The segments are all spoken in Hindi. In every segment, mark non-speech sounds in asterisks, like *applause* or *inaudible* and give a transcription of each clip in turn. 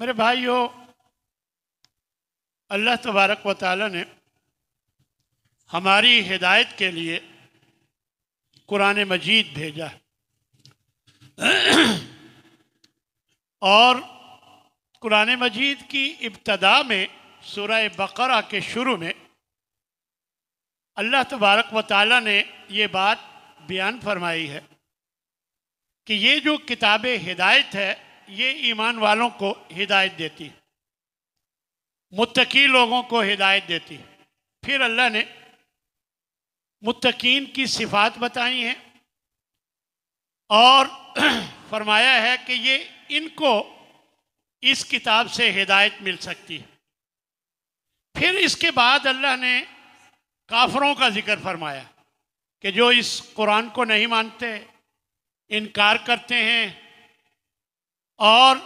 मेरे भाइयों अल्लाह तबारक व ताली ने हमारी हिदायत के लिए कुरान मजीद भेजा और कुरान मजीद की इब्तदा में सूरह बकरा के शुरू में अल्लाह तबारक व ताली ने ये बात बयान फरमाई है कि ये जो किताब हिदायत है ये ईमान वालों को हिदायत देती है मुतकी लोगों को हिदायत देती फिर अल्लाह ने मुतकीन की सिफात बताई हैं और *clears throat* फरमाया है कि ये इनको इस किताब से हिदायत मिल सकती है फिर इसके बाद अल्लाह ने काफरों का जिक्र फरमाया कि जो इस कुरान को नहीं मानते इनकार करते हैं और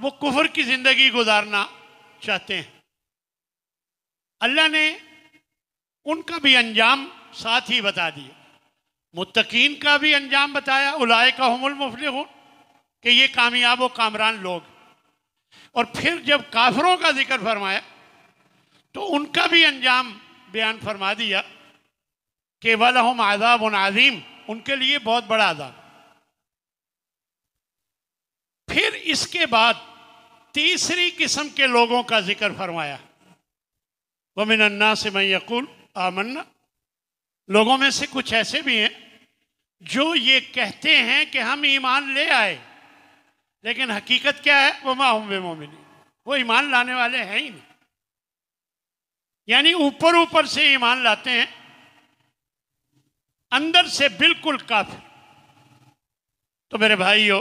वो कुफर की ज़िंदगी गुजारना चाहते हैं अल्लाह ने उनका भी अंजाम साथ ही बता दिया मुतकीन का भी अंजाम बताया उलाय का हमल मुफल हो कि ये कामयाब व कामरान लोग और फिर जब काफरों का जिक्र फरमाया तो उनका भी अंजाम बयान फरमा दिया कि हम आज़ाब उन आज़ीम उनके लिए बहुत बड़ा आदाब फिर इसके बाद तीसरी किस्म के लोगों का जिक्र फरमाया वो अन्ना से मैं यकूल आमन्ना लोगों में से कुछ ऐसे भी हैं जो ये कहते हैं कि हम ईमान ले आए लेकिन हकीकत क्या है वो माह मोमिन वो ईमान लाने वाले हैं ही नहीं यानी ऊपर ऊपर से ईमान लाते हैं अंदर से बिल्कुल काफी तो मेरे भाइयों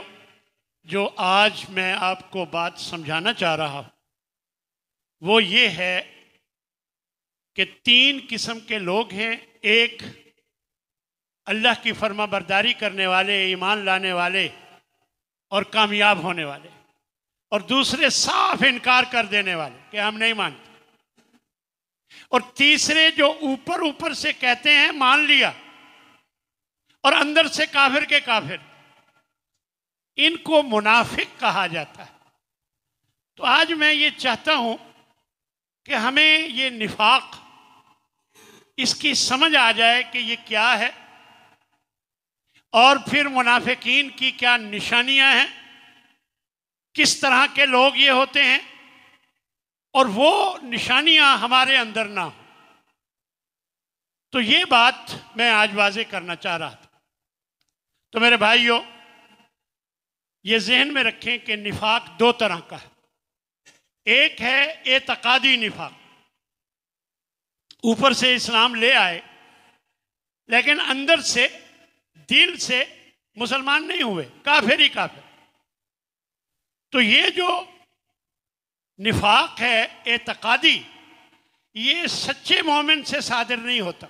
जो आज मैं आपको बात समझाना चाह रहा हूँ वो ये है कि तीन किस्म के लोग हैं एक अल्लाह की फर्मा बरदारी करने वाले ईमान लाने वाले और कामयाब होने वाले और दूसरे साफ इनकार कर देने वाले कि हम नहीं मानते और तीसरे जो ऊपर ऊपर से कहते हैं मान लिया और अंदर से काफिर के काफिर इनको मुनाफिक कहा जाता है तो आज मैं ये चाहता हूं कि हमें ये निफाक इसकी समझ आ जाए कि ये क्या है और फिर मुनाफिकीन की क्या निशानियां हैं किस तरह के लोग ये होते हैं और वो निशानियां हमारे अंदर ना हो तो ये बात मैं आज वाजे करना चाह रहा था तो मेरे भाइयों ये जहन में रखें कि निफाक दो तरह का है एक है एतकादी निफाक ऊपर से इस्लाम ले आए लेकिन अंदर से दिल से मुसलमान नहीं हुए काफिर ही काफिर तो ये जो निफाक है एतकादी ये सच्चे मोमिन से सादिर नहीं होता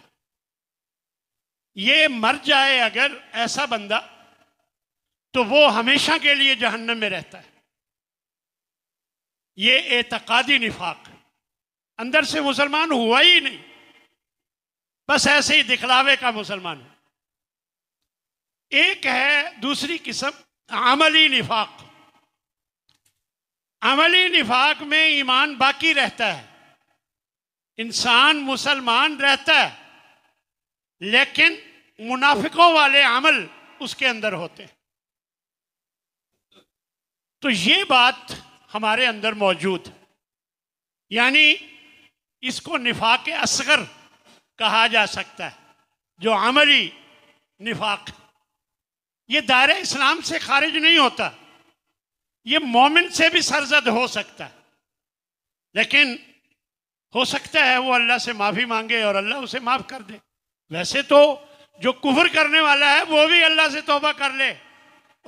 ये मर जाए अगर ऐसा बंदा तो वो हमेशा के लिए जहन्नम में रहता है ये एतकादी निफाक अंदर से मुसलमान हुआ ही नहीं बस ऐसे ही दिखलावे का मुसलमान है एक है दूसरी किस्म अमली निफाक अमली निफाक में ईमान बाकी रहता है इंसान मुसलमान रहता है लेकिन मुनाफिकों वाले अमल उसके अंदर होते हैं तो ये बात हमारे अंदर मौजूद यानी इसको निफाक असगर कहा जा सकता है जो अमली निफाक ये दायरे इस्लाम से खारिज नहीं होता ये मोमिन से भी सरजद हो सकता है लेकिन हो सकता है वो अल्लाह से माफ़ी मांगे और अल्लाह उसे माफ़ कर दे वैसे तो जो कुफर करने वाला है वो भी अल्लाह से तोबा कर ले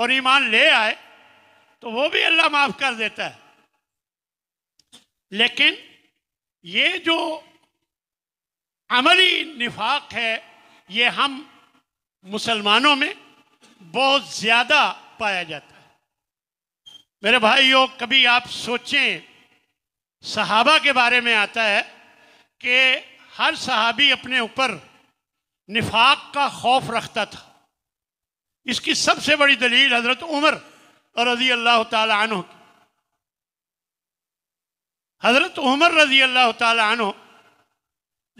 और ईमान ले आए तो वो भी अल्लाह माफ कर देता है लेकिन ये जो अमली निफाक है ये हम मुसलमानों में बहुत ज़्यादा पाया जाता है मेरे भाइयों कभी आप सोचें सहाबा के बारे में आता है कि हर सहाबी अपने ऊपर निफाक का खौफ रखता था इसकी सबसे बड़ी दलील हज़रत उमर रजी अल्लाह तु की हज़रत उमर रजी अल्लाह तु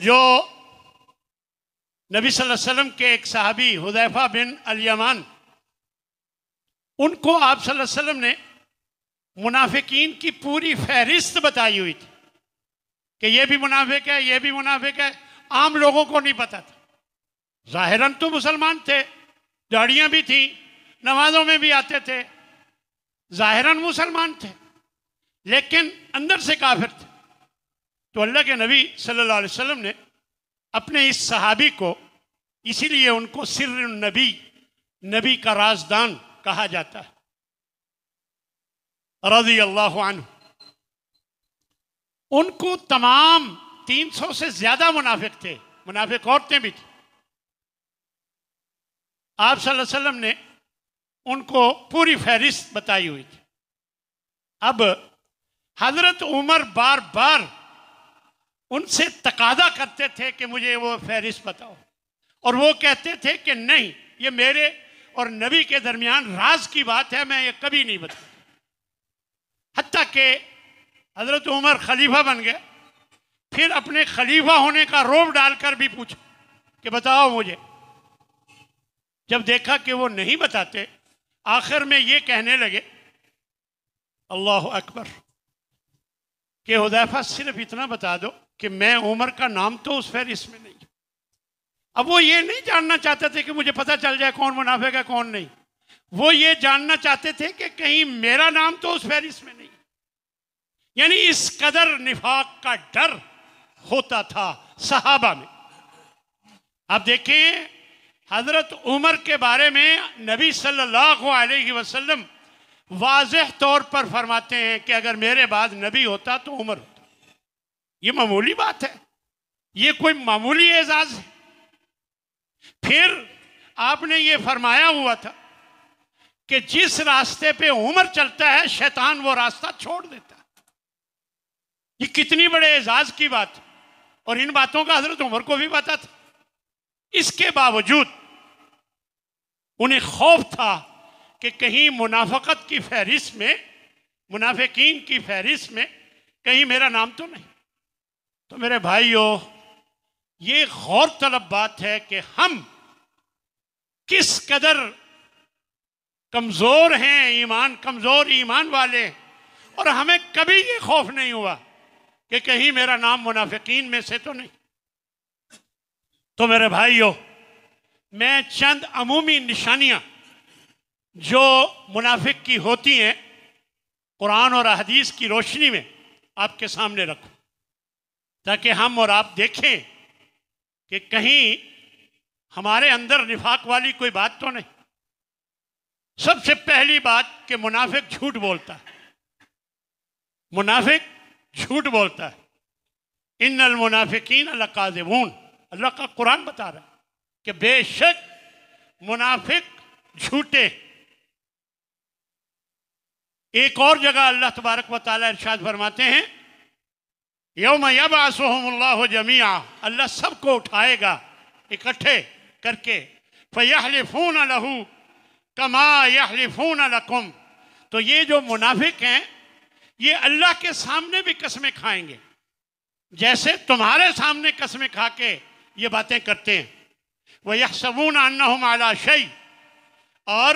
जो नबी वसल्लम के एक सहाबी हुदैफा बिन अलियमान उनको आप वसल्लम ने मुनाफिकीन की पूरी फहरिस्त बताई हुई थी कि ये भी मुनाफिक है ये भी मुनाफिक है आम लोगों को नहीं पता था ज़ाहिरन तो मुसलमान थे दाढ़ियाँ भी थी नमाजों में भी आते थे जाहिरन मुसलमान थे लेकिन अंदर से काफिर थे तो अल्लाह के नबी सल्लल्लाहु अलैहि वसल्लम ने अपने इस सहाबी को इसीलिए उनको सिर नबी नबी का राजदान कहा जाता है रजी अल्लाह उनको तमाम 300 से ज्यादा मुनाफिक थे मुनाफिक औरतें भी थी आप सल्लल्लाहु अलैहि वसल्लम ने उनको पूरी फहरिस्त बताई हुई थी अब हजरत उमर बार बार उनसे तकादा करते थे कि मुझे वो फहरिस्त बताओ और वो कहते थे कि नहीं ये मेरे और नबी के दरमियान राज की बात है मैं ये कभी नहीं बता हती हजरत उमर खलीफा बन गए फिर अपने खलीफा होने का रोब डालकर भी पूछा कि बताओ मुझे जब देखा कि वो नहीं बताते आखिर में ये कहने लगे अल्लाह अकबर कि हुदैफा सिर्फ इतना बता दो कि मैं उमर का नाम तो उस फहरिस्त में नहीं अब वो ये नहीं जानना चाहते थे कि मुझे पता चल जाए कौन मुनाफे का कौन नहीं वो ये जानना चाहते थे कि कहीं मेरा नाम तो उस फहरिस्त में नहीं यानी इस कदर निफाक का डर होता था सहाबा में आप देखें हज़रत उमर के बारे में नबी सल्लल्लाहु अलैहि वसल्लम वाजह तौर पर फरमाते हैं कि अगर मेरे बाद नबी होता तो उमर होता ये मामूली बात है ये कोई मामूली एजाज है फिर आपने ये फरमाया हुआ था कि जिस रास्ते पे उमर चलता है शैतान वो रास्ता छोड़ देता है ये कितनी बड़े एजाज की बात और इन बातों का हजरत उमर को भी पता था इसके बावजूद उन्हें खौफ था कि कहीं मुनाफकत की फहरिस्त में मुनाफिकीन की फहरिस्त में कहीं मेरा नाम तो नहीं तो मेरे भाइयों ये गौर तलब बात है कि हम किस कदर कमज़ोर हैं ईमान कमज़ोर ईमान वाले और हमें कभी ये खौफ नहीं हुआ कि कहीं मेरा नाम मुनाफिकीन में से तो नहीं तो मेरे भाइयों मैं चंद अमूमी निशानियां जो मुनाफिक की होती हैं कुरान और हदीस की रोशनी में आपके सामने रखूं ताकि हम और आप देखें कि कहीं हमारे अंदर निफाक वाली कोई बात तो नहीं सबसे पहली बात कि मुनाफिक झूठ बोलता है मुनाफिक झूठ बोलता है इन मुनाफिकीन अलकाजबून अल्लाह का कुरान बता रहा है कि बेशक मुनाफिक झूठे एक और जगह अल्लाह तबारक वाली इरशाद फरमाते हैं यौम यब आसोहम्ला जमिया अल्लाह सबको उठाएगा इकट्ठे करके फैलिफून लहू कमा यहलिफून लकुम तो ये जो मुनाफिक हैं ये अल्लाह के सामने भी कस्में खाएंगे जैसे तुम्हारे सामने कस्में खा के ये बातें करते हैं वह यह सबून आना हम आला और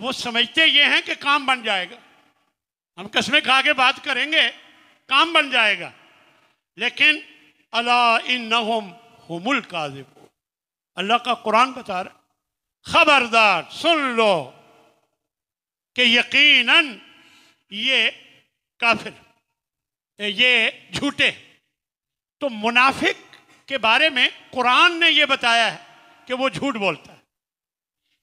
वो समझते ये हैं कि काम बन जाएगा हम कस्में खा के बात करेंगे काम बन जाएगा लेकिन अला इन हमुल काजिब अल्लाह का कुरान बता रहे खबरदार सुन लो कि यकीनन ये काफिर ये झूठे तो मुनाफिक के बारे में कुरान ने यह बताया है कि वो झूठ बोलता है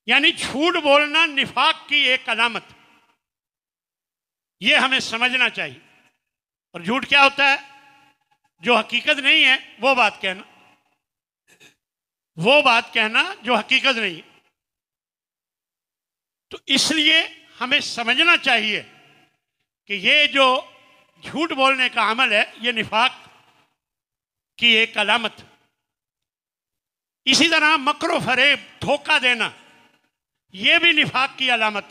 यानी झूठ बोलना निफाक की एक अलामत यह हमें समझना चाहिए और झूठ क्या होता है जो हकीकत नहीं है वो बात कहना वो बात कहना जो हकीकत नहीं है तो इसलिए हमें समझना चाहिए कि ये जो झूठ बोलने का अमल है ये निफाक की एक अलामत इसी तरह मकरो फरेब धोखा देना यह भी निफाक की अलामत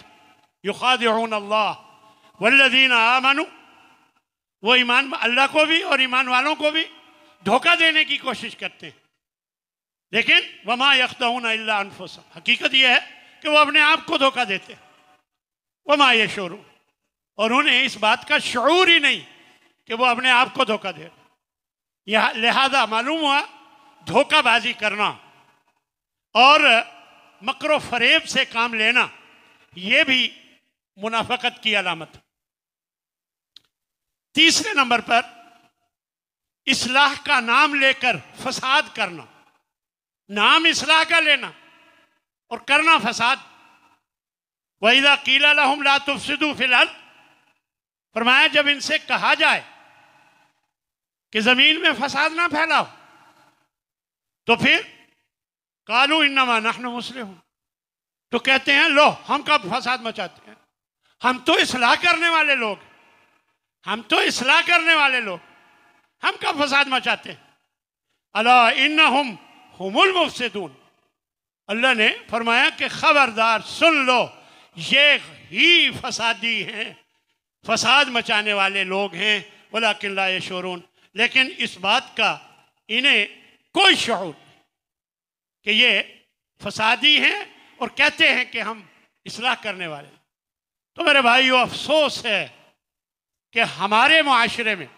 युखाद अल्लाह आ मानू वो ईमान अल्लाह को भी और ईमान वालों को भी धोखा देने की कोशिश करते हैं लेकिन वमा यखतून अल्लाफोसा हकीकत यह है कि वो अपने आप को धोखा देते हैं वमा ये शोरू और उन्हें इस बात का शूर ही नहीं कि वो अपने आप को धोखा दे रहे यह लिहाजा मालूम हुआ धोखाबाजी करना और मकर फरेब से काम लेना यह भी मुनाफकत की अलामत तीसरे नंबर पर इसलाह का नाम लेकर फसाद करना नाम इसलाह का लेना और करना फसाद वहीदा कीला लहम सिदू फिलहाल फरमाया जब इनसे कहा जाए कि जमीन में फसाद ना फैलाओ तो फिर कालू इन्नमा नहन मुस्लिम तो कहते हैं लो हम कब फसाद मचाते हैं हम तो इसलाह करने वाले लोग हम तो इसलाह करने वाले लोग हम कब फसाद मचाते हैं अला इन हम हमुल मुफसदून अल्लाह ने फरमाया कि खबरदार सुन लो ये ही फसादी हैं फसाद मचाने वाले लोग हैं बोला किला शोरून लेकिन इस बात का इन्हें कोई शौर कि ये फसादी हैं और कहते हैं कि हम इसलाह करने वाले तो मेरे भाई अफसोस है कि हमारे माशरे में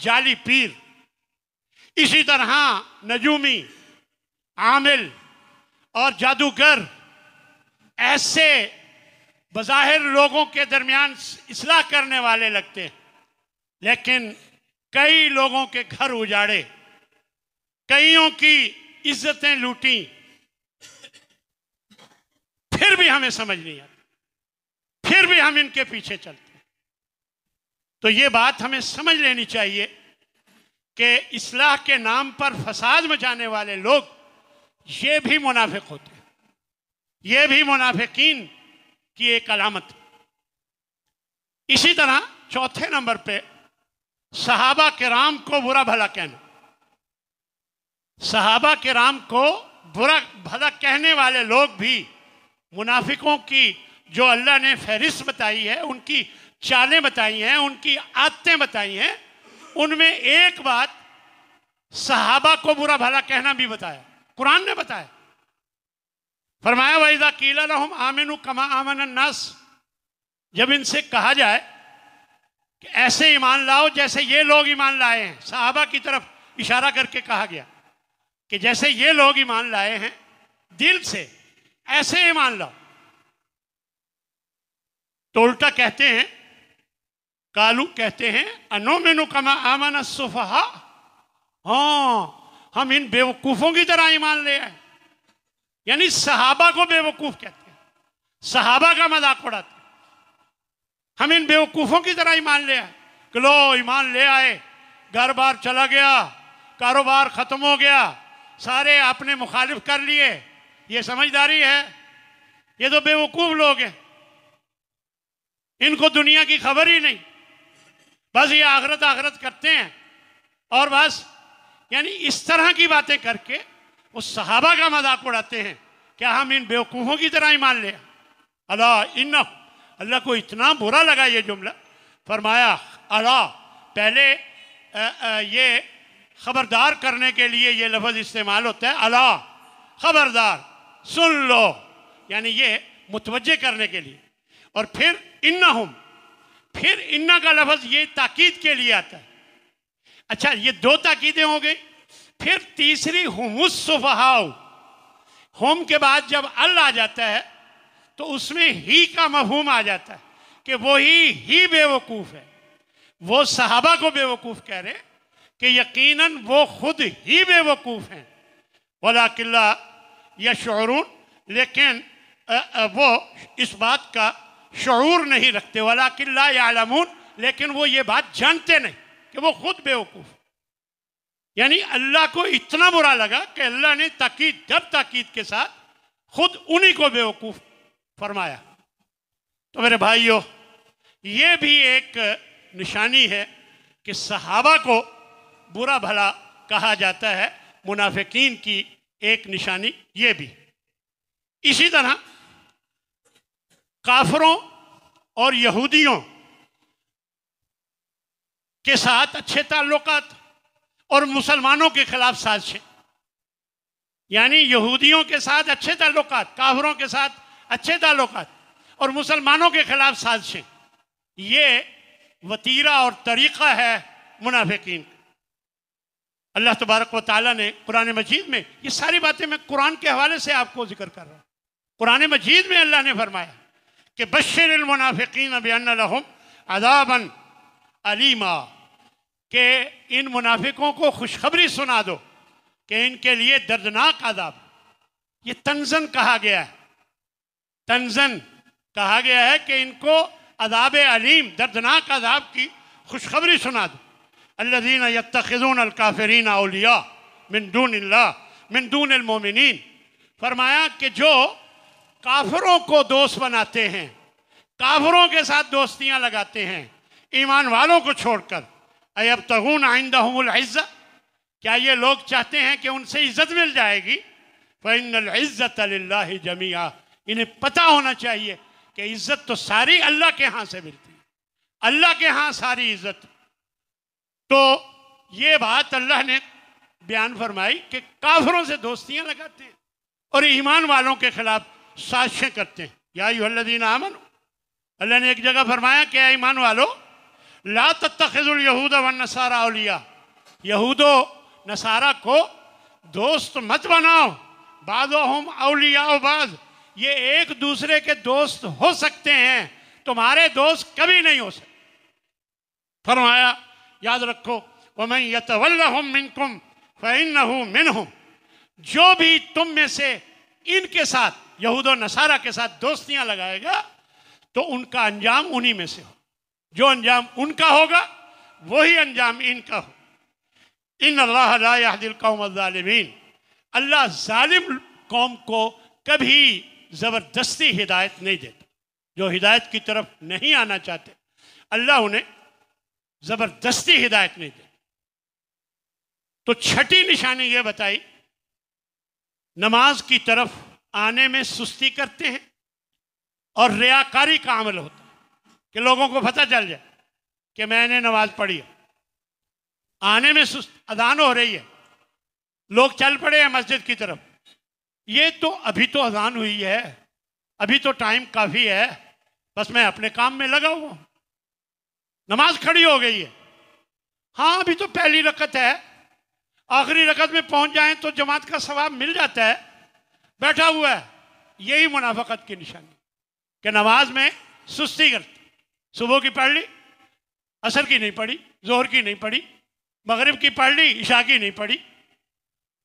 जाली पीर इसी तरह नजूमी आमिल और जादूगर ऐसे बज़ाहिर लोगों के दरमियान इसलाह करने वाले लगते हैं लेकिन कई लोगों के घर उजाड़े कईयों की इज्जतें लूटी फिर भी हमें समझ नहीं आती फिर भी हम इनके पीछे चलते हैं तो ये बात हमें समझ लेनी चाहिए कि इसलाह के नाम पर फसाद मचाने वाले लोग ये भी मुनाफिक होते हैं ये भी मुनाफिकीन की एक अलामत इसी तरह चौथे नंबर पे सहाबा के राम को बुरा भला कहना सहाबा के राम को बुरा भला कहने वाले लोग भी मुनाफिकों की जो अल्लाह ने फहरिस्त बताई है उनकी चालें बताई हैं उनकी आदतें बताई हैं उनमें एक बात सहाबा को बुरा भला कहना भी बताया कुरान ने बताया फरमाया वहीदा कीला लहम आमिन कमा आमन नस जब इनसे कहा जाए कि ऐसे ईमान लाओ जैसे ये लोग ईमान लाए हैं साहबा की तरफ इशारा करके कहा गया कि जैसे ये लोग ईमान लाए हैं दिल से ऐसे ईमान लाओ तो उल्टा कहते हैं कालू कहते हैं अनोमिनु कमा आमन सुफहा हाँ हम इन बेवकूफ़ों की तरह ईमान ले आए यानी सहाबा को बेवकूफ़ कहते हैं सहाबा का मजाक उड़ाते हैं हम इन बेवकूफ़ों की तरह ईमान ले आए कि लो ईमान ले आए घर बार चला गया कारोबार ख़त्म हो गया सारे आपने मुखालिफ कर लिए ये समझदारी है ये तो बेवकूफ़ लोग हैं इनको दुनिया की खबर ही नहीं बस ये आखरत आखरत करते हैं और बस यानी इस तरह की बातें करके उस सहाबा का मजाक उड़ाते हैं क्या हम इन बेवकूफ़ों की तरह ही मान ले अला इन्ना अल्लाह को इतना बुरा लगा ये जुमला फरमाया अला पहले आ, आ, ये ख़बरदार करने के लिए ये लफ्ज़ इस्तेमाल होता है अला ख़बरदार सुन लो यानी ये मुतवज करने के लिए और फिर इन्ना हम फिर इन्ना का लफ्ज़ ये ताकीद के लिए आता है अच्छा ये दो ताकीदें हो गई फिर तीसरी हमुसफ़ाउ होम के बाद जब अल आ जाता है तो उसमें ही का मफहूम आ जाता है कि वो ही ही बेवकूफ़ है वो सहाबा को बेवकूफ़ कह रहे कि यकीनन वो खुद ही बेवकूफ़ हैं वला किला या शरून लेकिन वो इस बात का शूर नहीं रखते वला किला या आलमून लेकिन वो ये बात जानते नहीं कि वो खुद बेवकूफ़ यानी अल्लाह को इतना बुरा लगा कि अल्लाह ने ताकीद जब ताकीद के साथ खुद उन्हीं को बेवकूफ़ फरमाया तो मेरे भाइयों ये भी एक निशानी है कि सहाबा को बुरा भला कहा जाता है मुनाफिकीन की एक निशानी ये भी इसी तरह काफरों और यहूदियों के साथ अच्छे ताल्लुक और मुसलमानों के खिलाफ साजिशें यानी यहूदियों के साथ अच्छे ताल्लुक काफरों के साथ अच्छे ताल्लुक और मुसलमानों के खिलाफ साजिशें ये वतीरा और तरीक़ा है मुनाफिकीन अल्लाह तबारक व ने कुरान मजीद में ये सारी बातें मैं कुरान के हवाले से आपको जिक्र कर रहा हूँ कुरान मजीद में अल्लाह ने फरमाया कि बशर मुनाफिकीन अबीम अदाबन अलीमा के इन मुनाफिकों को खुशखबरी सुना दो कि इनके लिए दर्दनाक आदाब ये तंजन कहा गया है तंजन कहा गया है कि इनको अदाब अलीम दर्दनाक अदाब की खुशखबरी सुना दो अल्लादीन यतखजून अलकाफरीन अलिया मिनदून मिनदून मोमिन फरमाया कि जो काफरों को दोस्त बनाते हैं काफरों के साथ दोस्तियां लगाते हैं ईमान वालों को छोड़कर अब तगून आइंदा क्या ये लोग चाहते हैं कि उनसे इज्जत मिल जाएगी फ़ैन इज़्ज़त जमिया इन्हें पता होना चाहिए कि इज्जत तो सारी अल्लाह के यहां से मिलती है अल्लाह के यहां सारी इज्जत तो ये बात अल्लाह ने बयान फरमाई कि काफरों से दोस्तियां लगाते हैं और ईमान वालों के खिलाफ साजिशें करते हैं या यूल्लिन आमन अल्लाह ने एक जगह फरमाया कि ईमान वालो ला तखजुल यहूद वन नसारा अलिया यहूदो नसारा को दोस्त मत बनाओ बादो हम अलिया बाज़ ये एक दूसरे के दोस्त हो सकते हैं तुम्हारे दोस्त कभी नहीं हो सकते फरमाया याद रखो वमन हूं मिनकुम मिन हूं जो भी तुम में से इनके साथ यहूद नसारा के साथ दोस्तियां लगाएगा तो उनका अंजाम उन्हीं में से हो जो अंजाम उनका होगा वही अंजाम इनका हो इन अल्लाह कौम अल्लाह जालिम कौम को कभी ज़बरदस्ती हिदायत नहीं देता जो हिदायत की तरफ नहीं आना चाहते अल्लाह उन्हें ज़बरदस्ती हिदायत नहीं देता तो छठी निशानी यह बताई नमाज की तरफ आने में सुस्ती करते हैं और रियाकारी का अमल होता है कि लोगों को पता चल जाए कि मैंने नमाज पढ़ी है आने में सुस्त अदान हो रही है लोग चल पड़े हैं मस्जिद की तरफ ये तो अभी तो अजान हुई है अभी तो टाइम काफ़ी है बस मैं अपने काम में लगा हुआ नमाज खड़ी हो गई है हाँ अभी तो पहली रकत है आखिरी रकत में पहुंच जाए तो जमात का सवाब मिल जाता है बैठा हुआ है यही मुनाफकत की निशानी कि नमाज में सुस्ती करते सुबह की पढ़ ली असर की नहीं पढ़ी जोहर की नहीं पढ़ी मगरिब की पढ़ ली ईशा की नहीं पढ़ी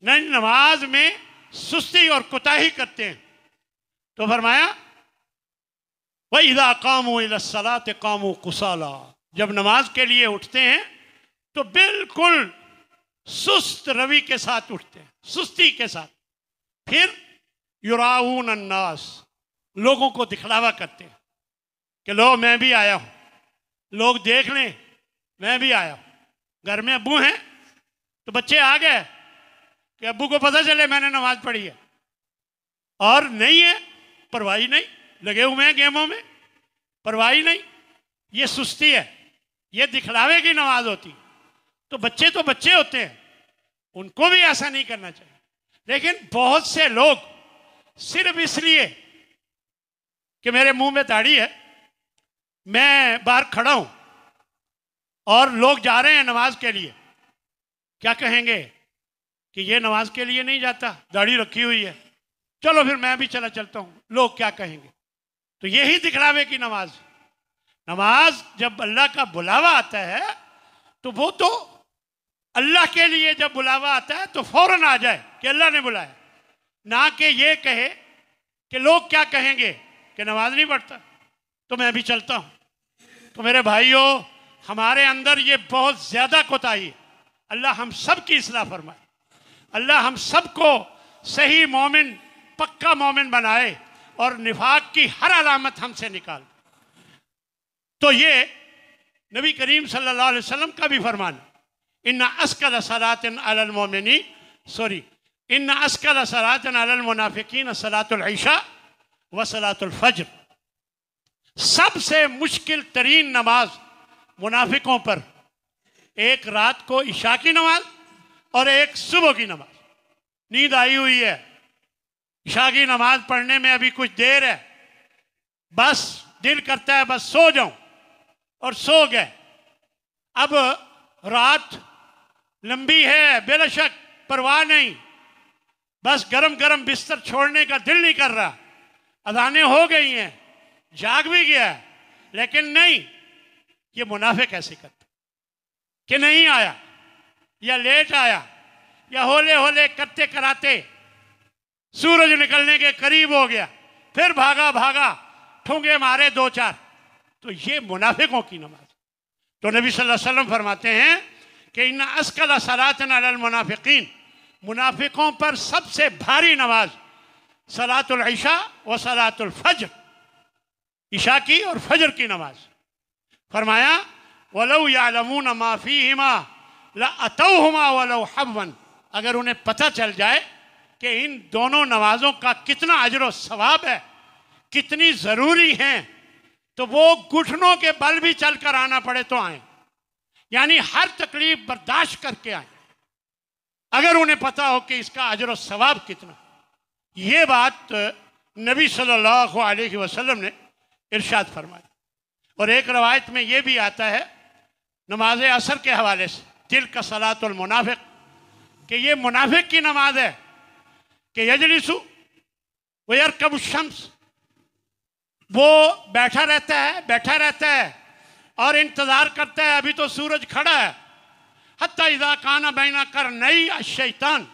नहीं नमाज में सुस्ती और कोताही करते हैं तो फरमाया वही इदा कामो सलात कामो कुसाला जब नमाज के लिए उठते हैं तो बिल्कुल सुस्त रवि के साथ उठते हैं सुस्ती के साथ फिर युराउन अन्नास लोगों को दिखलावा करते हैं कि लो मैं भी आया हूं लोग देख लें मैं भी आया हूं घर में अबू हैं तो बच्चे आ गए कि अबू को पता चले मैंने नमाज पढ़ी है और नहीं है परवाही नहीं लगे हुए हैं गेमों में परवाही नहीं ये सुस्ती है ये दिखलावे की नमाज होती है तो बच्चे तो बच्चे होते हैं उनको भी ऐसा नहीं करना चाहिए लेकिन बहुत से लोग सिर्फ इसलिए कि मेरे मुंह में दाढ़ी है मैं बाहर खड़ा हूं और लोग जा रहे हैं नमाज के लिए क्या कहेंगे कि ये नमाज के लिए नहीं जाता दाढ़ी रखी हुई है चलो फिर मैं भी चला चलता हूँ लोग क्या कहेंगे तो यही दिखलावे की नमाज नमाज जब अल्लाह का बुलावा आता है तो वो तो अल्लाह के लिए जब बुलावा आता है तो फौरन आ जाए कि अल्लाह ने बुलाया ना कि ये कहे कि लोग क्या कहेंगे कि नमाज नहीं पढ़ता तो मैं भी चलता हूँ तो मेरे भाइयों हमारे अंदर ये बहुत ज़्यादा कोताही है अल्लाह हम सब की इसलाह फरमाए अल्लाह हम सबको सही मोमिन पक्का मोमिन बनाए और निफाक की हर अलामत हमसे निकाल तो ये नबी करीम सल्लल्लाहु अलैहि वसल्लम का भी फरमान इन असकल सलातिन अलमोमिनी सॉरी इन असकल सलातिन अलमुनाफिकीन सलातुलशा व सलातुलफजर सबसे मुश्किल तरीन नमाज मुनाफिकों पर एक रात को ईशा की नमाज़ और एक सुबह की नमाज नींद आई हुई है शाह की नमाज पढ़ने में अभी कुछ देर है बस दिल करता है बस सो जाऊं और सो गए अब रात लंबी है बेलशक परवाह नहीं बस गरम गरम बिस्तर छोड़ने का दिल नहीं कर रहा अदाने हो गई हैं जाग भी गया है लेकिन नहीं ये मुनाफे कैसे करते कि नहीं आया या लेट आया या होले होले करते कराते सूरज निकलने के करीब हो गया फिर भागा भागा ठूंगे मारे दो चार तो ये मुनाफिकों की नमाज तो नबी सल्लल्लाहु अलैहि वसल्लम फरमाते हैं कि इन असकल सलातन मुनाफिकीन मुनाफिकों पर सबसे भारी नमाज सलातुलशा व सलातुलफजर ईशा की और फजर की नमाज फरमाया वलऊ यालमून माफ़ी हिमा लतोहमा वाल हबन अगर उन्हें पता चल जाए कि इन दोनों नमाजों का कितना अजर सवाब है कितनी ज़रूरी हैं तो वो घुटनों के बल भी चल कर आना पड़े तो आए यानी हर तकलीफ बर्दाश्त करके आए अगर उन्हें पता हो कि इसका अजर सवाब कितना ये बात नबी सल्लल्लाहु अलैहि वसल्लम ने इरशाद फरमाई और एक रवायत में ये भी आता है नमाज असर के हवाले से तिल का सलातुलमुनाफिक कि ये मुनाफिक की नमाज है कि यजलिसु वयर कब शम्स वो बैठा रहता है बैठा रहता है और इंतज़ार करता है अभी तो सूरज खड़ा है हती इदा काना बैना कर नई शैतान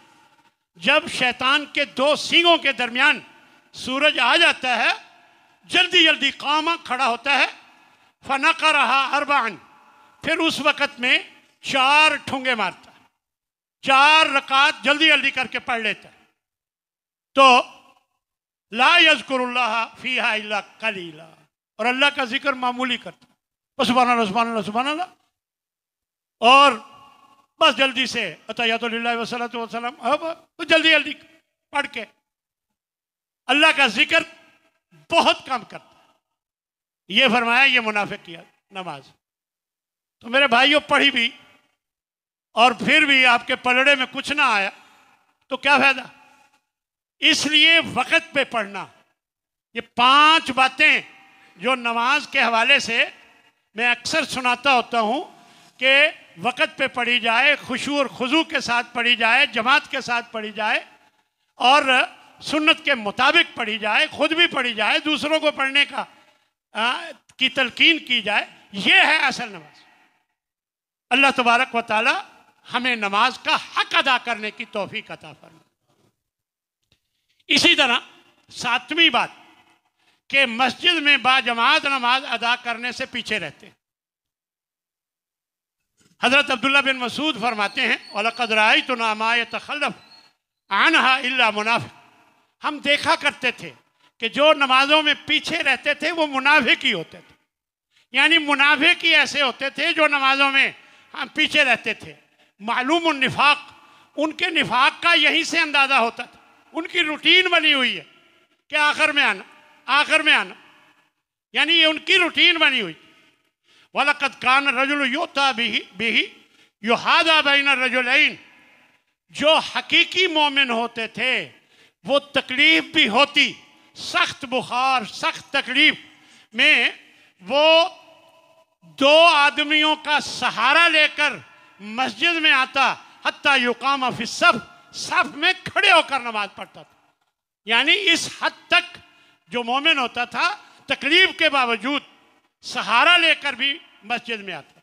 जब शैतान के दो सींगों के दरमियान सूरज आ जाता है जल्दी जल्दी कामा खड़ा होता है फना का रहा अरबान फिर उस वक़्त में चार ठोंगे मारता है चार रकात जल्दी जल्दी करके पढ़ लेता है तो ला यजकुरल्ला फ़ी हाइला कलीला और अल्लाह का जिक्र मामूली करता है सुबहाना सुबहाना अल्लाह और बस जल्दी से अतः वसलत वसलम अब तो जल्दी जल्दी पढ़ के अल्लाह का जिक्र बहुत काम करता है ये फरमाया ये मुनाफे किया नमाज तो मेरे भाइयों पढ़ी भी और फिर भी आपके पलड़े में कुछ ना आया तो क्या फायदा इसलिए वक्त पे पढ़ना ये पांच बातें जो नमाज के हवाले से मैं अक्सर सुनाता होता हूँ कि वक़्त पे पढ़ी जाए खुशू और खुजू के साथ पढ़ी जाए जमात के साथ पढ़ी जाए और सुन्नत के मुताबिक पढ़ी जाए खुद भी पढ़ी जाए दूसरों को पढ़ने का आ, की तलकीन की जाए ये है असल नमाज अल्लाह तबारक व ताली हमें नमाज का हक अदा करने की तोहफी अता फरमा इसी तरह सातवीं बात कि मस्जिद में बाजमात नमाज अदा करने से पीछे रहते हैं हज़रत अब्दुल्ला बिन मसूद फरमाते हैं अलकदराई तो नामा तखलफ आनहा इल्ला मुनाफ हम देखा करते थे कि जो नमाजों में पीछे रहते थे वो मुनाफे की होते थे यानी मुनाफे की ऐसे होते थे जो नमाजों में हम हाँ, पीछे रहते थे मालूम निफाक उनके निफाक का यहीं से अंदाज़ा होता था उनकी रूटीन बनी हुई है कि आखिर में आना आखिर में आना यानी ये उनकी रूटीन बनी हुई वलकत कान रजुल योता बिही बिही योहादा बैन रजुलैन जो हकीकी मोमिन होते थे वो तकलीफ़ भी होती सख्त बुखार सख्त तकलीफ़ में वो दो आदमियों का सहारा लेकर मस्जिद में आता हती युकाम सफ़ सफ में खड़े होकर नमाज पढ़ता था यानी इस हद तक जो मोमिन होता था तकलीफ के बावजूद सहारा लेकर भी मस्जिद में आता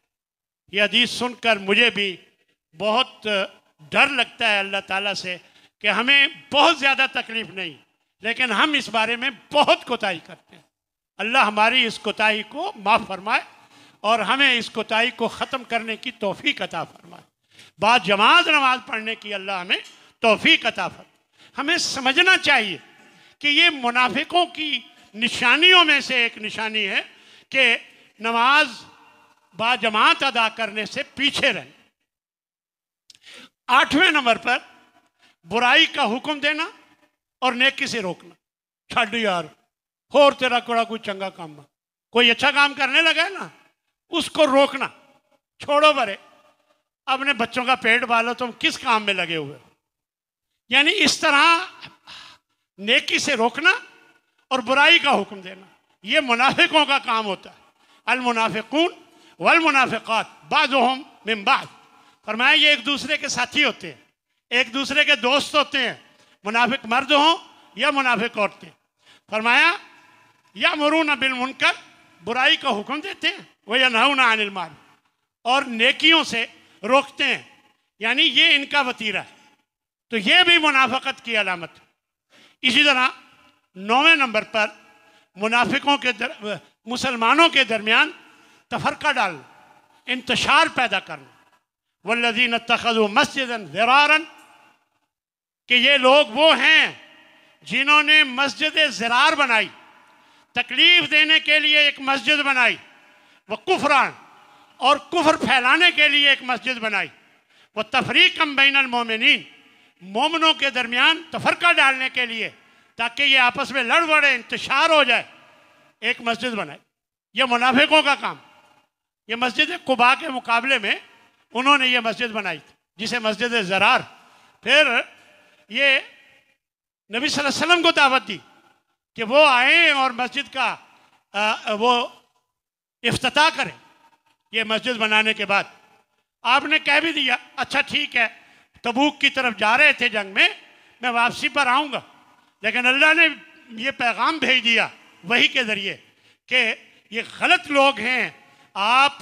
यह हदीस सुनकर मुझे भी बहुत डर लगता है अल्लाह ताला से कि हमें बहुत ज़्यादा तकलीफ़ नहीं लेकिन हम इस बारे में बहुत कोताही करते हैं अल्लाह हमारी इस कोताही को माफ़ फरमाए और हमें इस कोताही को ख़त्म करने की तोफ़ी अता फरमाए बाद जमात नमाज पढ़ने की अल्लाह हमें तोफ़ी अता फरमाए हमें समझना चाहिए कि ये मुनाफिकों की निशानियों में से एक निशानी है कि नमाज बाजमात अदा करने से पीछे रहें आठवें नंबर पर बुराई का हुक्म देना और नेकी से रोकना छड़ यार होर तेरा कोड़ा कोई चंगा काम कोई अच्छा काम करने लगा है ना उसको रोकना छोड़ो बरे अपने बच्चों का पेट पालो तुम किस काम में लगे हुए हो यानी इस तरह नेकी से रोकना और बुराई का हुक्म देना ये मुनाफिकों का काम होता है अलमुनाफिकून वलमुनाफिकात बाज़म मिन बाद फरमाया ये एक दूसरे के साथी होते हैं एक दूसरे के दोस्त होते हैं मुनाफिक मर्द हों या मुनाफिक औरतें फरमाया या मरून बिल मुनकर बुराई का हुक्म देते हैं वह नहुना अनिल मार और नेकियों से रोकते हैं यानी ये इनका वतीरा है तो ये भी मुनाफकत की अलामत इसी तरह नौवें नंबर पर मुनाफिकों के दर, मुसलमानों के दरमियान तफरका डाल इंतशार पैदा करना वल्लजीन तखजु मस्जिद जरारन कि ये लोग वो हैं जिन्होंने मस्जिद जरार बनाई तकलीफ देने के लिए एक मस्जिद बनाई वह कुफरान और कुफर फैलाने के लिए एक मस्जिद बनाई वह कम बैन मोमिन मोमनों के दरमियान तफरका डालने के लिए ताकि ये आपस में लड़ बड़े इंतशार हो जाए एक मस्जिद बनाई यह मुनाफिकों का काम ये मस्जिद कुबा के मुकाबले में उन्होंने ये मस्जिद बनाई थी जिसे मस्जिद ज़रार फिर ये नबी वसल्लम को दावत दी कि वो आए और मस्जिद का आ, वो अफ्ताह करें ये मस्जिद बनाने के बाद आपने कह भी दिया अच्छा ठीक है तबूक की तरफ जा रहे थे जंग में मैं वापसी पर आऊँगा लेकिन अल्लाह ने ये पैगाम भेज दिया वही के ज़रिए कि ये गलत लोग हैं आप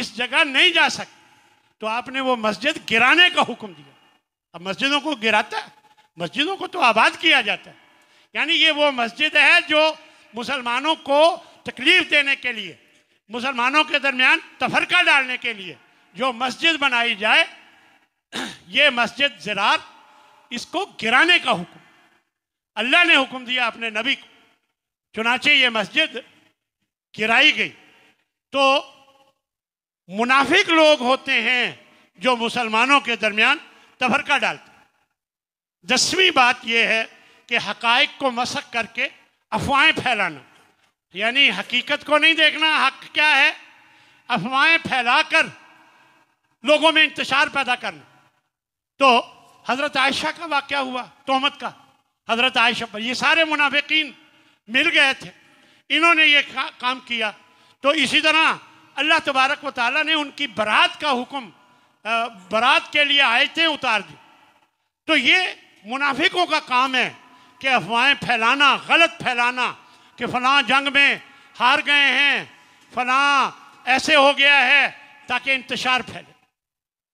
इस जगह नहीं जा सकते तो आपने वो मस्जिद गिराने का हुक्म दिया अब मस्जिदों को गिराता है मस्जिदों को तो आबाद किया जाता है यानी ये वो मस्जिद है जो मुसलमानों को तकलीफ देने के लिए मुसलमानों के दरमियान तफरका डालने के लिए जो मस्जिद बनाई जाए *clears throat* ये मस्जिद जरार इसको गिराने का हुक्म अल्लाह ने हुक्म दिया अपने नबी को चुनाचे ये मस्जिद गिराई गई तो मुनाफिक लोग होते हैं जो मुसलमानों के दरमियान तफरका डालते दसवीं बात यह है कि हकाइक को मशक करके अफवाहें फैलाना यानी हकीकत को नहीं देखना हक क्या है अफवाहें फैलाकर लोगों में इंतजार पैदा करना तो हज़रत आयशा का वाक्य हुआ तोहमत का हज़रत आयशा पर ये सारे मुनाफिकीन मिल गए थे इन्होंने ये का, काम किया तो इसी तरह अल्लाह तबारक व ताली ने उनकी बरात का हुक्म बरात के लिए आयतें उतार दी तो ये मुनाफिकों का काम है कि अफवाहें फैलाना गलत फैलाना कि फला जंग में हार गए हैं फला ऐसे हो गया है ताकि इंतशार फैले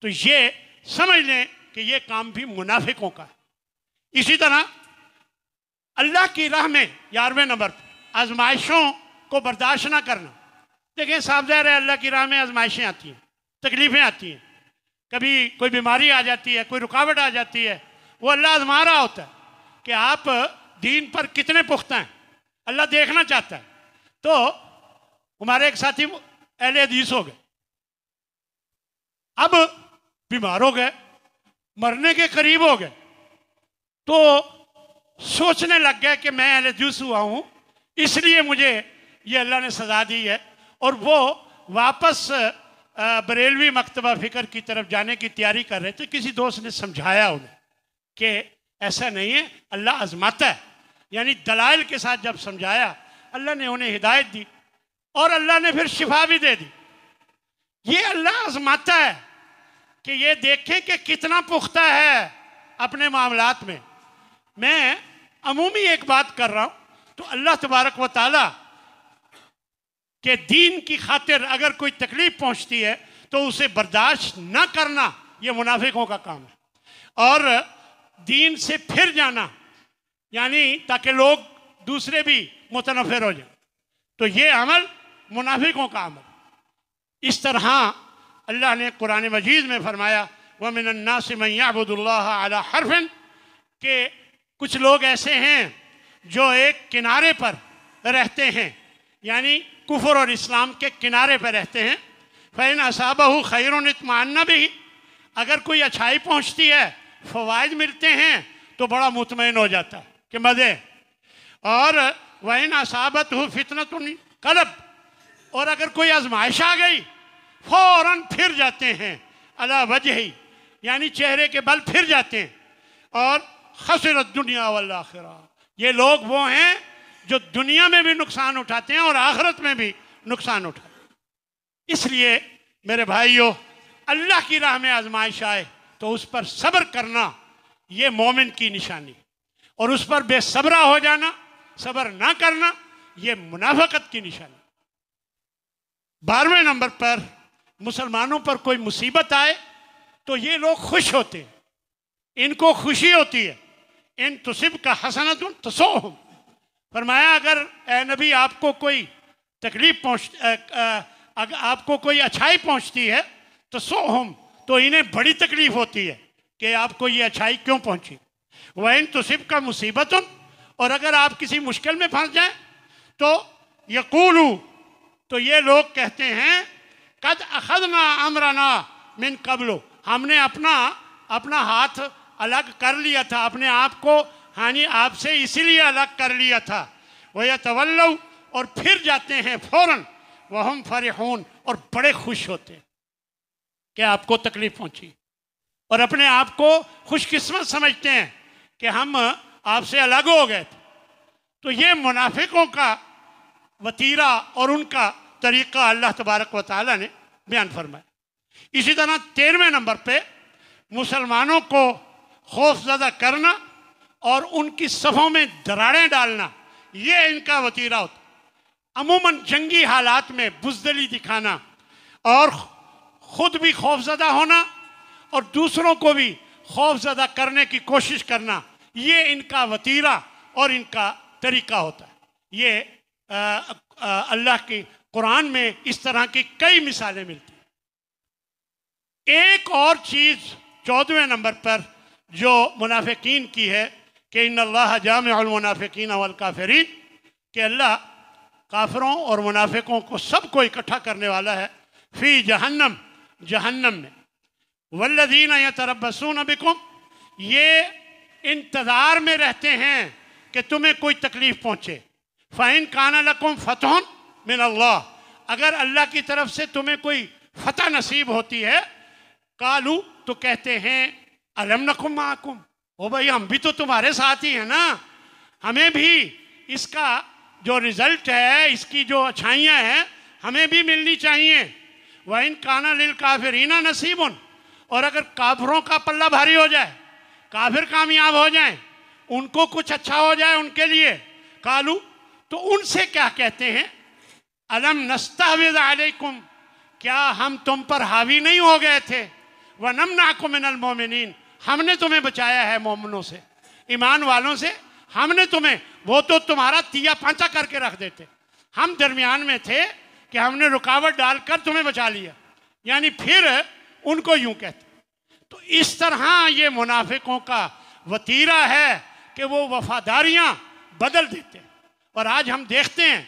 तो ये समझ लें कि ये काम भी मुनाफिकों का है इसी तरह अल्लाह की राह में ग्यारहवें नंबर पर आजमाइशों को बर्दाश्त ना करना देखें साफ जहर है अल्लाह की राह में आजमाइशें आती हैं तकलीफ़ें आती हैं कभी कोई बीमारी आ जाती है कोई रुकावट आ जाती है वो अल्लाह आजमा रहा होता है कि आप दीन पर कितने पुख्ता हैं अल्लाह देखना चाहता है तो हमारे एक साथी अहले हदीस हो गए अब बीमार हो गए मरने के करीब हो गए तो सोचने लग गए कि मैं अहले हदीस हुआ हूँ इसलिए मुझे ये अल्लाह ने सजा दी है और वो वापस बरेलवी मकतबा फ़िक्र की तरफ जाने की तैयारी कर रहे थे किसी दोस्त ने समझाया उन्हें कि ऐसा नहीं है अल्लाह आजमाता है यानी दलाइल के साथ जब समझाया अल्लाह ने उन्हें हिदायत दी और अल्लाह ने फिर शिफा भी दे दी ये अल्लाह आजमाता है कि ये देखें कि कितना पुख्ता है अपने मामलात में मैं अमूमी एक बात कर रहा हूँ तो अल्लाह तबारक व ताली के दीन की खातिर अगर कोई तकलीफ पहुँचती है तो उसे बर्दाश्त ना करना ये मुनाफिकों का काम है और दीन से फिर जाना यानी ताकि लोग दूसरे भी मुतनफर हो जाए तो ये अमल मुनाफिकों का अमल इस तरह अल्लाह ने कुरान मजीद में फरमाया व मिनन्ना से मैयाबुल्ला अला हरफन के कुछ लोग ऐसे हैं जो एक किनारे पर रहते हैं यानी कुफर और इस्लाम के किनारे पर रहते हैं फ़ैन असाबा खैर इतमान भी अगर कोई अच्छाई पहुँचती है फवाद मिलते हैं तो बड़ा मुतमिन हो जाता है कि मज़े और वही ना साबत हो तो कलब और अगर कोई आजमाइश आ गई फ़ौर फिर जाते हैं अला वजह यानी चेहरे के बल फिर जाते हैं और खसरत दुनिया वालखरा ये लोग वो हैं जो दुनिया में भी नुकसान उठाते हैं और आखरत में भी नुकसान उठाते हैं इसलिए मेरे भाइयों अल्लाह की राह में आजमाइश आए तो उस पर सब्र करना ये मोमिन की निशानी और उस पर बेसब्रा हो जाना सब्र ना करना ये मुनाफकत की निशानी बारहवें नंबर पर मुसलमानों पर कोई मुसीबत आए तो ये लोग खुश होते हैं इनको खुशी होती है इन तुसिब का हसनत तसो फरमाया अगर ए नबी आपको कोई तकलीफ पहुँच आपको कोई अच्छाई पहुँचती है तो सो हम तो इन्हें बड़ी तकलीफ होती है कि आपको ये अच्छाई क्यों पहुंची वह इन सिर्फ का मुसीबत और अगर आप किसी मुश्किल में फंस जाएं तो यकूलू तो ये लोग कहते हैं कद अखदना अमराना मिन कबलो हमने अपना अपना हाथ अलग कर लिया था अपने आप को हानि आपसे इसीलिए अलग कर लिया था वह तवल्लव और फिर जाते हैं फ़ौर वह हम फरे और बड़े खुश होते हैं कि आपको तकलीफ पहुंची और अपने आप को खुशकिस्मत समझते हैं कि हम आपसे अलग हो गए थे तो ये मुनाफिकों का वतीरा और उनका तरीक़ा अल्लाह तबारक व ताली ने बयान फरमाया इसी तरह तेरहवें नंबर पे मुसलमानों को खौफजदा करना और उनकी सफ़ों में दराड़ें डालना ये इनका वतीरा होता अमूमन जंगी हालात में बुजदली दिखाना और खुद भी खौफजदा होना और दूसरों को भी खौफजदा करने की कोशिश करना ये इनका वतीरा और इनका तरीका होता है ये अल्लाह की कुरान में इस तरह की कई मिसालें मिलती हैं एक और चीज़ चौदहवें नंबर पर जो मुनाफिकीन की है कि इन अल्लाह जामनाफिकीन काफरीन के अल्लाह काफरों और मुनाफिकों को सबको इकट्ठा करने वाला है फ़ी जहन्नम जहन्नम में वल्लदीन या तरबसून बिकुम ये इंतज़ार में रहते हैं कि तुम्हें कोई तकलीफ़ पहुँचे फ़ाइन काना लकुम फ़तहन मिन अल्लाह अगर अल्लाह की तरफ से तुम्हें कोई फ़तह नसीब होती है कालू तो कहते हैं अलम नकुम माकुम ओ भाई हम भी तो तुम्हारे साथ ही हैं ना हमें भी इसका जो रिज़ल्ट है इसकी जो अच्छाइयाँ हैं हमें भी मिलनी चाहिए वाइन काना लिल नसीब उन और अगर काफरों का पल्ला भारी हो जाए काफिर कामयाब हो जाए उनको कुछ अच्छा हो जाए उनके लिए कालू तो उनसे क्या कहते हैं अलम नस्ताविज अलैकुम क्या हम तुम पर हावी नहीं हो गए थे व नम नाकुमिनल मोमिन हमने तुम्हें बचाया है मोमिनों से ईमान वालों से हमने तुम्हें वो तो तुम्हारा तिया पाचा करके रख देते हम दरमियान में थे कि हमने रुकावट डालकर तुम्हें बचा लिया यानी फिर उनको यूं कहते तो इस तरह ये मुनाफिकों का वतीरा है कि वो वफादारियां बदल देते हैं और आज हम देखते हैं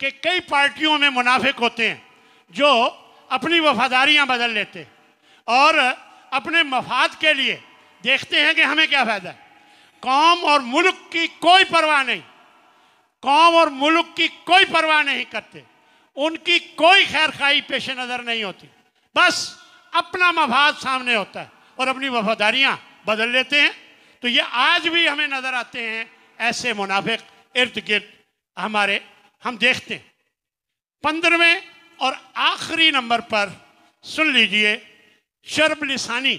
कि कई पार्टियों में मुनाफिक होते हैं जो अपनी वफादारियां बदल लेते हैं और अपने मफाद के लिए देखते हैं कि हमें क्या फ़ायदा है कौम और मुल्क की कोई परवाह नहीं कौम और मुल्क की कोई परवाह नहीं करते उनकी कोई खैर खाई पेश नज़र नहीं होती बस अपना मफाद सामने होता है और अपनी वफादारियां बदल लेते हैं तो ये आज भी हमें नज़र आते हैं ऐसे मुनाफिक इर्द गिर्द हमारे हम देखते हैं पंद्रहवें और आखिरी नंबर पर सुन लीजिए शर्ब लिसानी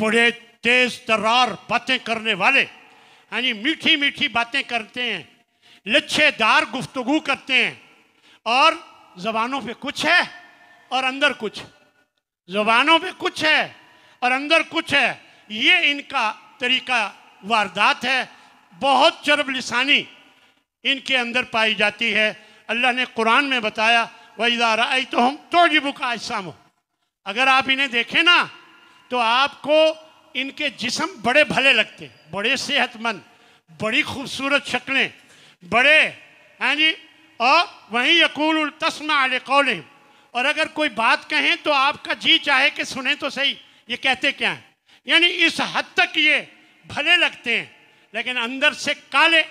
बुढ़े तेज तर्रार बातें करने वाले हाँ जी मीठी मीठी बातें करते हैं लच्छेदार गुफ्तगु करते हैं और जबानों पे कुछ है और अंदर कुछ जबानों पे कुछ है और अंदर कुछ है ये इनका तरीका वारदात है बहुत चरब लिसानी इनके अंदर पाई जाती है अल्लाह ने कुरान में बताया वहीदारा आई तो हम जी बुका हो अगर आप इन्हें देखें ना तो आपको इनके जिसम बड़े भले लगते बड़े सेहतमंद बड़ी खूबसूरत शक्लें बड़े हैं हाँ जी और वहीं यकूल तस्मा कौल और अगर कोई बात कहें तो आपका जी चाहे कि सुने तो सही ये कहते क्या हैं यानी इस हद तक ये भले लगते हैं लेकिन अंदर से काले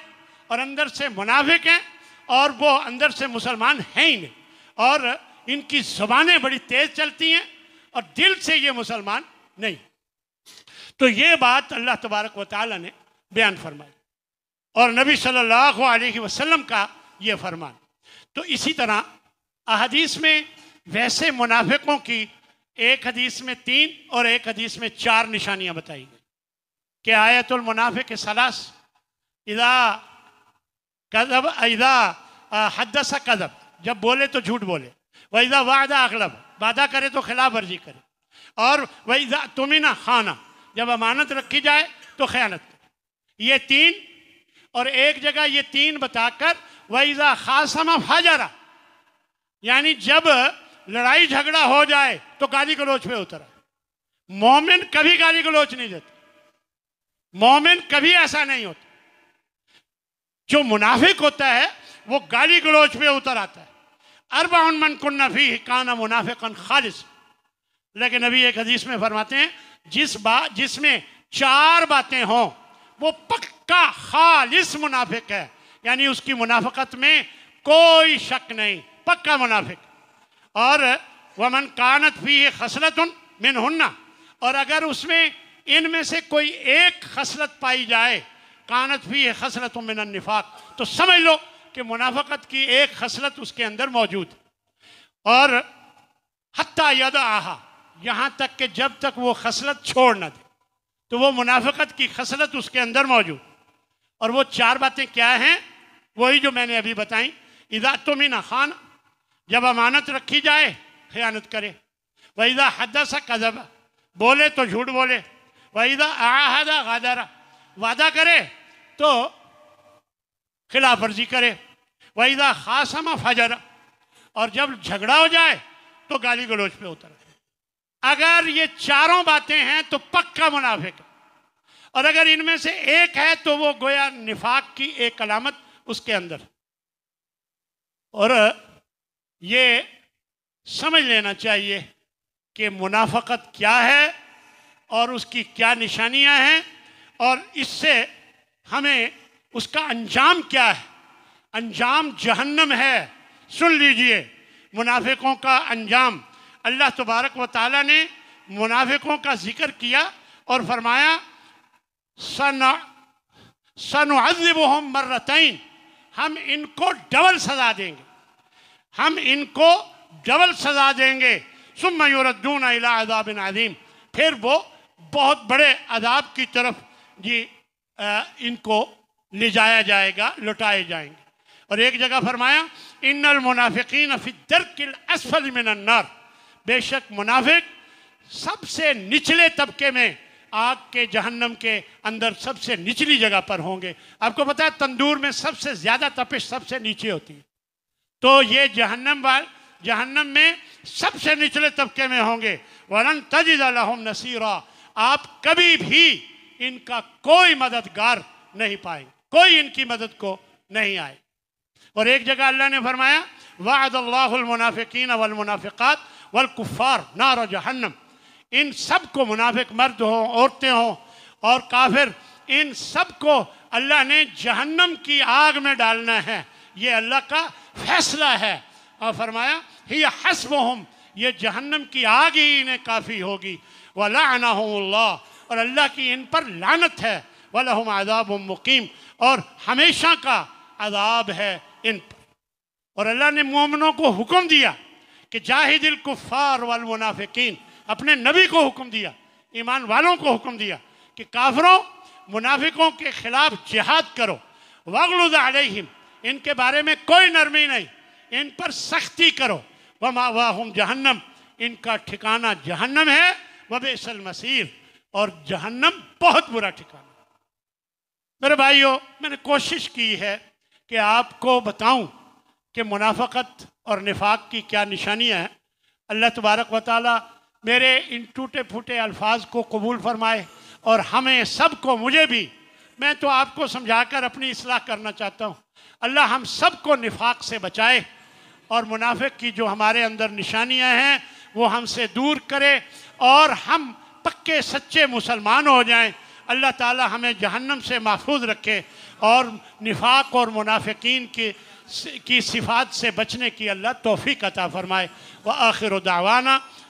और अंदर से मुनाफिक हैं और वो अंदर से मुसलमान हैं ही नहीं और इनकी ज़बानें बड़ी तेज़ चलती हैं और दिल से ये मुसलमान नहीं तो ये बात अल्लाह तबारक व ताली ने बयान फरमाई और नबी सल्लल्लाहु अलैहि वसल्लम का ये फरमान तो इसी तरह अदीस में वैसे मुनाफिकों की एक हदीस में तीन और एक हदीस में चार निशानियां बताई गई कि आयतुल मुनाफिक सलास इदा कदब इदा हदस कदब जब बोले तो झूठ बोले वहीदा वादा अगलब वादा करे तो खिलाफ वर्जी करे और तुम्हें तुमिना खाना जब अमानत रखी जाए तो ख्यानत करे ये तीन और एक जगह ये तीन बताकर वैजा खासमा फाजरा यानी जब लड़ाई झगड़ा हो जाए तो गाली गलोच में उतरा मोमिन कभी गाली गलोच नहीं देते मोमिन कभी ऐसा नहीं होता जो मुनाफिक होता है वो गाली गलोच में उतर आता है अरबाउन मन कुन्नफी काना मुनाफिकन खालिश लेकिन अभी एक हदीस में फरमाते हैं जिस बात जिसमें चार बातें हों वो पक्का खालिश मुनाफिक है यानी उसकी मुनाफकत में कोई शक नहीं पक्का मुनाफिक और वमन कानत भी ये खसरत मिन हन्ना और अगर उसमें इनमें से कोई एक खसरत पाई जाए कानत भी ये खसलत मिन निफाक तो समझ लो कि मुनाफकत की एक खसरत उसके अंदर मौजूद और हती यद आहा यहाँ तक कि जब तक वो खसलत छोड़ ना दे तो वो मुनाफकत की खसरत उसके अंदर मौजूद और वो चार बातें क्या हैं वही जो मैंने अभी बताई इज़ा ना खान जब अमानत रखी जाए खयानत करे वहीदा हदसा कदब बोले तो झूठ बोले वहीदा आहदा गादरा वादा करे तो खिलाफ वर्जी करे वहीदा खासमा फजर और जब झगड़ा हो जाए तो गाली गलोच पे उतर अगर ये चारों बातें हैं तो पक्का मुनाफिक और अगर इनमें से एक है तो वो गोया निफाक की एक अलामत उसके अंदर और ये समझ लेना चाहिए कि मुनाफकत क्या है और उसकी क्या निशानियां हैं और इससे हमें उसका अंजाम क्या है अंजाम जहन्नम है सुन लीजिए मुनाफिकों का अंजाम अल्लाह तबारक व ताली ने मुनाफिकों का जिक्र किया और फरमाया सन सन अजब मर्रतैन हम इनको डबल सजा देंगे हम इनको डबल सजा देंगे सुमयूरदून अलाबिन आदिम फिर वो बहुत बड़े अदाब की तरफ जी आ, इनको ले जाया जाएगा लुटाए जाएंगे और एक जगह फरमाया इन मुनाफिकीन किल असफल मिनन्नर बेशक मुनाफिक सबसे निचले तबके में आग के जहन्नम के अंदर सबसे निचली जगह पर होंगे आपको पता है तंदूर में सबसे ज़्यादा तपिश सबसे नीचे होती है तो ये जहन्नम वाल जहन्नम में सबसे निचले तबके में होंगे वरन तजम नसीरा आप कभी भी इनका कोई मददगार नहीं पाएंगे कोई इनकी मदद को नहीं आए और एक जगह अल्लाह ने फरमाया वादल्लामुनाफ़िकीन वलमुनाफ़ात वलकुफ़ार नार जहन्नम इन सब को मुनाफिक मर्द हों औरतें हों और काफिर इन सब को अल्लाह ने जहन्नम की आग में डालना है ये अल्लाह का फैसला है और फरमाया ही हसब हम ये जहन्नम की आग ही इन्हें काफ़ी होगी वलाना अल्लाह और अल्लाह की इन पर लानत है हम आदाब मुकीम और हमेशा का अदाब है इन पर और अल्लाह ने मोमनों को हुक्म दिया कि जाहिदिल कुफ़ार वाल मुनाफिकीन अपने नबी को हुक्म दिया ईमान वालों को हुक्म दिया कि काफरों मुनाफिकों के खिलाफ जिहाद करो वगलुदाहिम इनके बारे में कोई नरमी नहीं इन पर सख्ती करो वमा वाहम जहन्नम इनका ठिकाना जहन्नम है वबेसल मसीर और जहन्नम बहुत बुरा ठिकाना मेरे भाइयों मैंने कोशिश की है कि आपको बताऊं कि मुनाफ़त और निफाक की क्या निशानियां हैं अल्लाह तबारक व ताली मेरे इन टूटे फूटे अल्फाज को कबूल फरमाए और हमें सब को मुझे भी मैं तो आपको समझाकर अपनी असलाह करना चाहता हूँ अल्लाह हम सब को निफाक से बचाए और मुनाफे की जो हमारे अंदर निशानियाँ हैं वो हमसे दूर करे और हम पक्के सच्चे मुसलमान हो जाएं अल्लाह ताला हमें जहन्नम से महफूज रखे और निफाक और मुनाफिकीन की की सिफात से बचने की अल्लाह तोफ़ी अता फ़रमाए व आखिर दावाना